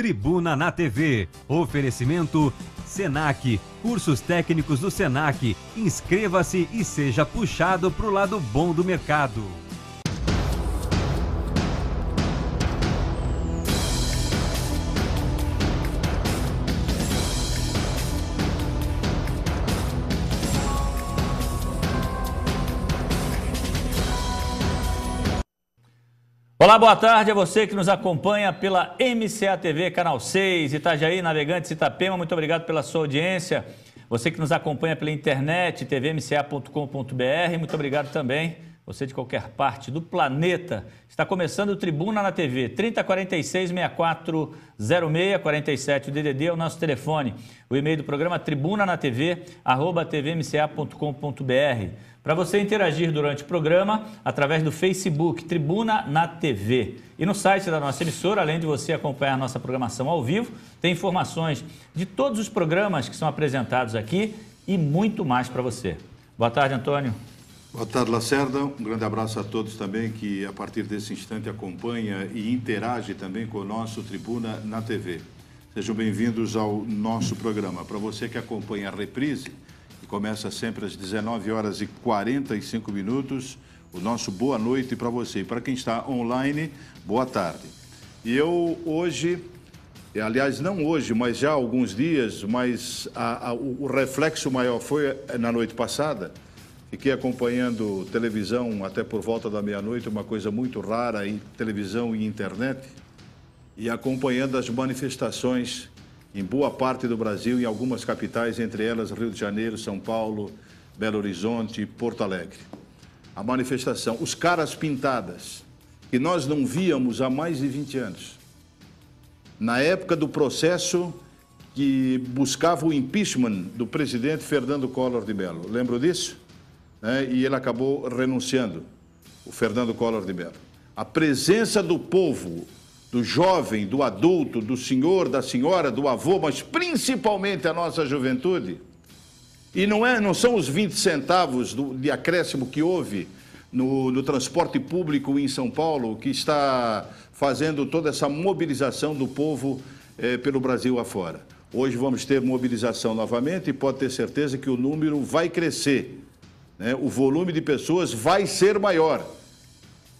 Tribuna na TV. Oferecimento Senac. Cursos técnicos do Senac. Inscreva-se e seja puxado para o lado bom do mercado. Olá, boa tarde a você que nos acompanha pela MCA TV, Canal 6, Itajaí, Navegantes, Itapema. Muito obrigado pela sua audiência. Você que nos acompanha pela internet, tvmca.com.br. Muito obrigado também. Você de qualquer parte do planeta. Está começando o Tribuna na TV. 3046-6406, 47 o DDD é o nosso telefone. O e-mail do programa tribuna na TV, arroba tvmca.com.br. Para você interagir durante o programa, através do Facebook Tribuna na TV e no site da nossa emissora, além de você acompanhar nossa programação ao vivo, tem informações de todos os programas que são apresentados aqui e muito mais para você. Boa tarde, Antônio. Boa tarde, Lacerda. Um grande abraço a todos também que, a partir desse instante, acompanha e interage também com o nosso Tribuna na TV. Sejam bem-vindos ao nosso programa. Para você que acompanha a reprise, começa sempre às 19 horas e 45 minutos. O nosso boa noite para você. e Para quem está online, boa tarde. E eu hoje, aliás, não hoje, mas já há alguns dias, mas a, a, o reflexo maior foi na noite passada. Fiquei acompanhando televisão até por volta da meia-noite, uma coisa muito rara em televisão e internet, e acompanhando as manifestações em boa parte do Brasil e algumas capitais, entre elas Rio de Janeiro, São Paulo, Belo Horizonte e Porto Alegre. A manifestação, os caras pintadas, que nós não víamos há mais de 20 anos. Na época do processo que buscava o impeachment do presidente Fernando Collor de Mello. Lembro disso? É, e ele acabou renunciando, o Fernando Collor de Mello. A presença do povo do jovem, do adulto, do senhor, da senhora, do avô, mas principalmente a nossa juventude. E não, é, não são os 20 centavos do, de acréscimo que houve no, no transporte público em São Paulo que está fazendo toda essa mobilização do povo eh, pelo Brasil afora. Hoje vamos ter mobilização novamente e pode ter certeza que o número vai crescer. Né? O volume de pessoas vai ser maior.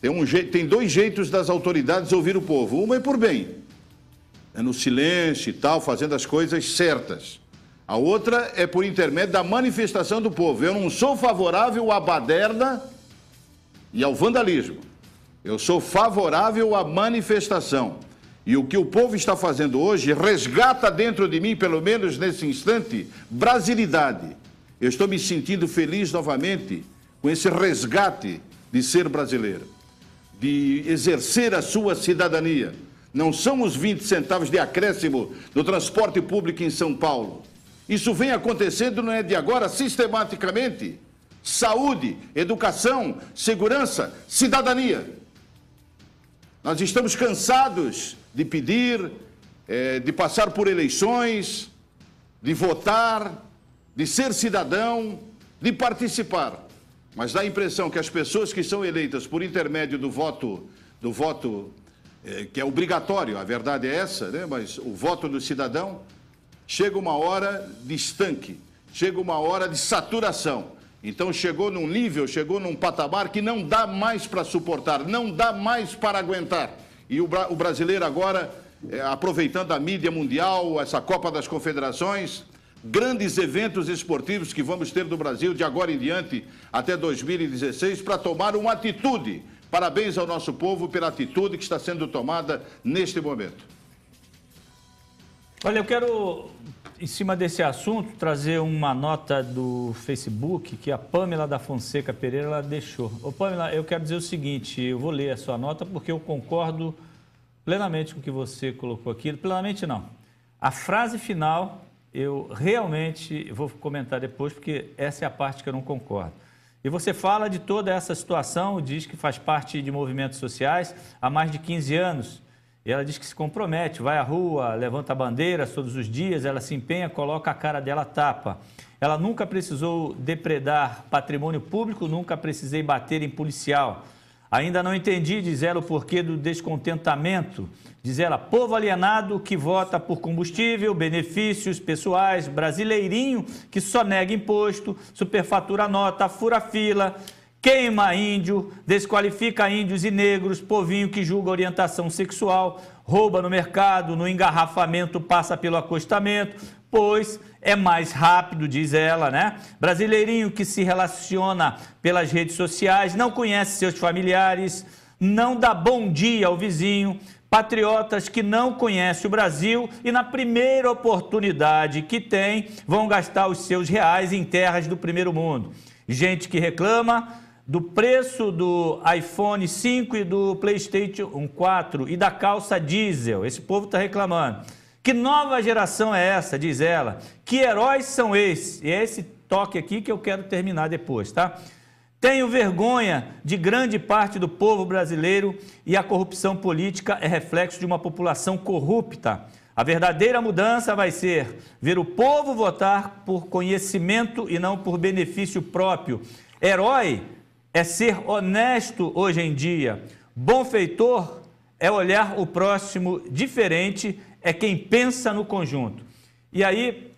Tem, um, tem dois jeitos das autoridades ouvir o povo. Uma é por bem, é no silêncio e tal, fazendo as coisas certas. A outra é por intermédio da manifestação do povo. Eu não sou favorável à baderna e ao vandalismo. Eu sou favorável à manifestação. E o que o povo está fazendo hoje resgata dentro de mim, pelo menos nesse instante, brasilidade. Eu estou me sentindo feliz novamente com esse resgate de ser brasileiro de exercer a sua cidadania. Não são os 20 centavos de acréscimo do transporte público em São Paulo. Isso vem acontecendo, não é de agora, sistematicamente. Saúde, educação, segurança, cidadania. Nós estamos cansados de pedir, eh, de passar por eleições, de votar, de ser cidadão, de participar. Mas dá a impressão que as pessoas que são eleitas por intermédio do voto, do voto eh, que é obrigatório, a verdade é essa, né? mas o voto do cidadão, chega uma hora de estanque, chega uma hora de saturação. Então chegou num nível, chegou num patamar que não dá mais para suportar, não dá mais para aguentar. E o, brasileiro agora, eh, aproveitando a mídia mundial, essa Copa das Confederações, grandes eventos esportivos que vamos ter no Brasil de agora em diante até 2016 para tomar uma atitude. Parabéns ao nosso povo pela atitude que está sendo tomada neste momento. Olha, eu quero, em cima desse assunto, trazer uma nota do Facebook que a Pamela da Fonseca Pereira deixou. Ô, Pamela, eu quero dizer o seguinte: eu vou ler a sua nota porque eu concordo plenamente com o que você colocou aqui. Plenamente não. A frase final eu realmente vou comentar depois, porque essa é a parte que eu não concordo. E você fala de toda essa situação, diz que faz parte de movimentos sociais há mais de 15 anos. E ela diz que se compromete, vai à rua, levanta bandeiras todos os dias, ela se empenha, coloca a cara dela tapa. Ela nunca precisou depredar patrimônio público, nunca precisei bater em policial. Ainda não entendi, diz ela, o porquê do descontentamento. Diz ela, povo alienado que vota por combustível, benefícios pessoais, brasileirinho que só nega imposto, superfatura nota, fura fila, queima índio, desqualifica índios e negros, povinho que julga orientação sexual, rouba no mercado, no engarrafamento passa pelo acostamento, pois é mais rápido, diz ela, né? Brasileirinho que se relaciona pelas redes sociais, não conhece seus familiares, não dá bom dia ao vizinho, patriotas que não conhecem o Brasil e na primeira oportunidade que tem, vão gastar os seus reais em terras do primeiro mundo. Gente que reclama do preço do iPhone 5 e do PlayStation 4 e da calça diesel. Esse povo está reclamando que nova geração é essa? Diz ela. Que heróis são esses? E é esse toque aqui que eu quero terminar depois, tá? Tenho vergonha de grande parte do povo brasileiro e a corrupção política é reflexo de uma população corrupta. A verdadeira mudança vai ser ver o povo votar por conhecimento e não por benefício próprio. Herói é ser honesto hoje em dia. Bom feitor é olhar o próximo diferente é quem pensa no conjunto. E aí,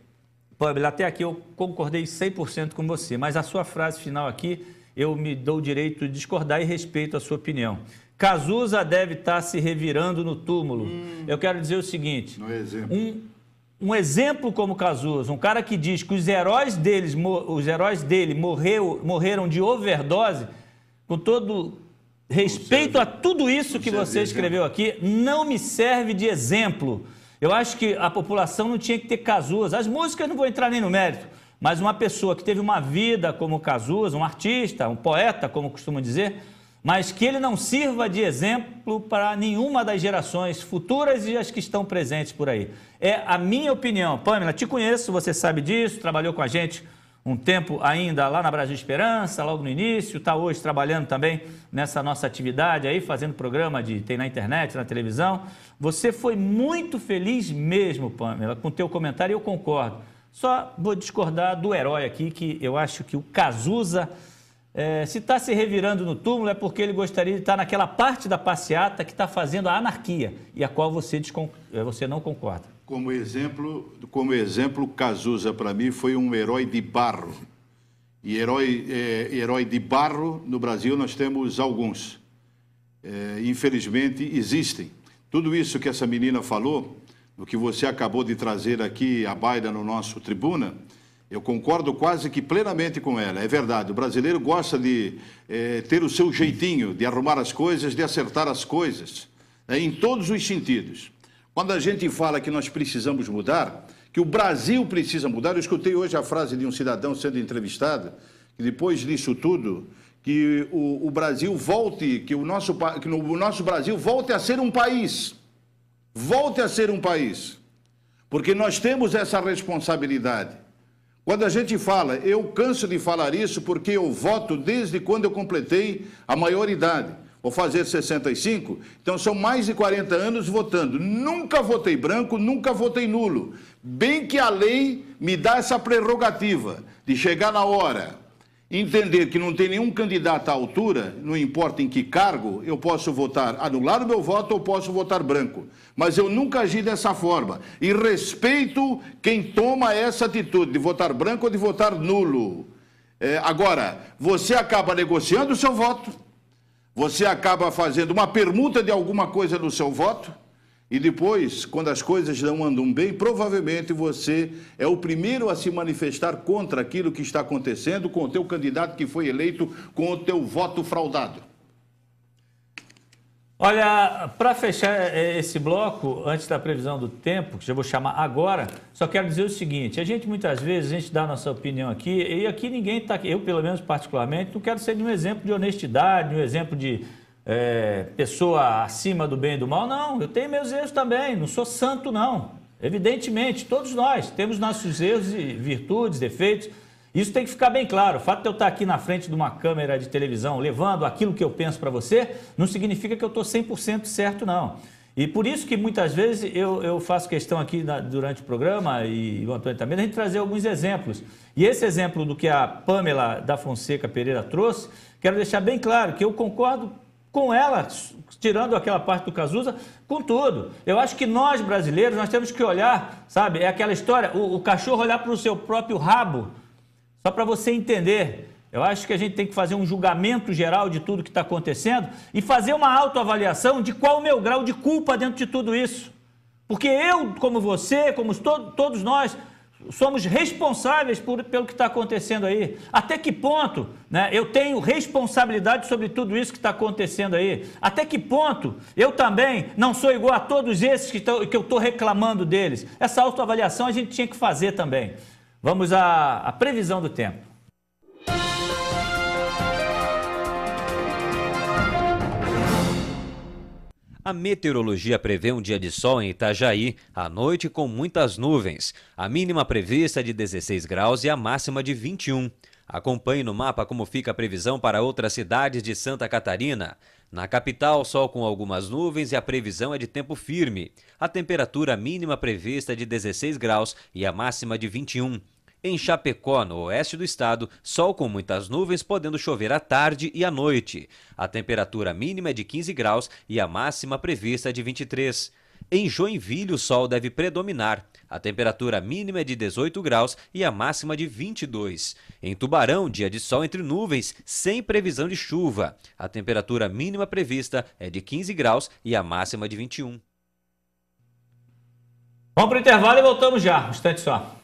Pamela, até aqui eu concordei 100% com você, mas a sua frase final aqui, eu me dou o direito de discordar e respeito a sua opinião. Cazuza deve estar tá se revirando no túmulo. Hum. Eu quero dizer o seguinte: exemplo. Um, um, exemplo como Cazuza, um cara que diz que os heróis, deles, os heróis dele morreu, morreram de overdose, com todo Respeito a tudo isso que você escreveu né? aqui, não me serve de exemplo. Eu acho que a população não tinha que ter casuas. As músicas não vou entrar nem no mérito, mas uma pessoa que teve uma vida como Casuas, um artista, um poeta, como costuma dizer, mas que ele não sirva de exemplo para nenhuma das gerações futuras e as que estão presentes por aí. É a minha opinião. Pamela, te conheço, você sabe disso, trabalhou com a gente um tempo ainda lá na Brasil Esperança, logo no início, está hoje trabalhando também nessa nossa atividade aí, fazendo programa de tem na internet, na televisão. Você foi muito feliz mesmo, Pamela, com o teu comentário e eu concordo. Só vou discordar do herói aqui, que eu acho que o Cazuza, é, se está se revirando no túmulo, é porque ele gostaria de estar naquela parte da passeata que está fazendo a anarquia e a qual você, é, você não concorda. Como exemplo, como exemplo, Cazuza para mim foi um herói de barro. E herói, é, herói de barro no Brasil nós temos alguns. É, infelizmente existem. Tudo isso que essa menina falou, o que você acabou de trazer aqui a baila no nosso tribuna, eu concordo quase que plenamente com ela. É verdade, o brasileiro gosta de é, ter o seu jeitinho, de arrumar as coisas, de acertar as coisas, né, em todos os sentidos. Quando a gente fala que nós precisamos mudar, que o Brasil precisa mudar, eu escutei hoje a frase de um cidadão sendo entrevistado, que depois disso tudo, que o, o Brasil volte, que, o nosso, que no, o nosso Brasil volte a ser um país. Volte a ser um país. Porque nós temos essa responsabilidade. Quando a gente fala, eu canso de falar isso porque eu voto desde quando eu completei a maioridade vou fazer 65, então são mais de 40 anos votando. Nunca votei branco, nunca votei nulo. Bem que a lei me dá essa prerrogativa de chegar na hora, entender que não tem nenhum candidato à altura, não importa em que cargo, eu posso votar, anular o meu voto ou posso votar branco. Mas eu nunca agi dessa forma. E respeito quem toma essa atitude de votar branco ou de votar nulo. É, agora, você acaba negociando o seu voto você acaba fazendo uma permuta de alguma coisa no seu voto e depois, quando as coisas não andam bem, provavelmente você é o primeiro a se manifestar contra aquilo que está acontecendo com o teu candidato que foi eleito com o teu voto fraudado. Olha, para fechar é, é, esse bloco, antes da previsão do tempo, que já vou chamar agora, só quero dizer o seguinte: a gente muitas vezes a gente dá a nossa opinião aqui, e aqui ninguém está, eu pelo menos particularmente, não quero ser nenhum exemplo de honestidade, um exemplo de é, pessoa acima do bem e do mal, não. Eu tenho meus erros também, não sou santo, não. Evidentemente, todos nós temos nossos erros e virtudes, defeitos. Isso tem que ficar bem claro. O fato de eu estar aqui na frente de uma câmera de televisão levando aquilo que eu penso para você, não significa que eu estou 100% certo, não. E por isso que muitas vezes eu, eu faço questão aqui na, durante o programa, e, o Antônio também, a gente trazer alguns exemplos. E esse exemplo do que a Pamela da Fonseca Pereira trouxe, quero deixar bem claro que eu concordo com ela, tirando aquela parte do Cazuza, com tudo. Eu acho que nós brasileiros, nós temos que olhar, sabe, é aquela história, o, o cachorro olhar para o seu próprio rabo só para você entender, eu acho que a gente tem que fazer um julgamento geral de tudo que está acontecendo e fazer uma autoavaliação de qual o meu grau de culpa dentro de tudo isso. Porque eu, como você, como to todos nós, somos responsáveis por, pelo que está acontecendo aí. Até que ponto né, eu tenho responsabilidade sobre tudo isso que está acontecendo aí? Até que ponto eu também não sou igual a todos esses que, tão, que eu estou reclamando deles? Essa autoavaliação a gente tinha que fazer também. Vamos à, à previsão do tempo. A meteorologia prevê um dia de sol em Itajaí, à noite com muitas nuvens. A mínima prevista é de 16 graus e a máxima de 21. Acompanhe no mapa como fica a previsão para outras cidades de Santa Catarina. Na capital, sol com algumas nuvens e a previsão é de tempo firme. A temperatura mínima prevista é de 16 graus e a máxima de 21. Em Chapecó, no oeste do estado, sol com muitas nuvens, podendo chover à tarde e à noite. A temperatura mínima é de 15 graus e a máxima prevista é de 23. Em Joinville, o sol deve predominar. A temperatura mínima é de 18 graus e a máxima de 22. Em Tubarão, dia de sol entre nuvens, sem previsão de chuva. A temperatura mínima prevista é de 15 graus e a máxima de 21. Vamos para o intervalo e voltamos já. Um instante só.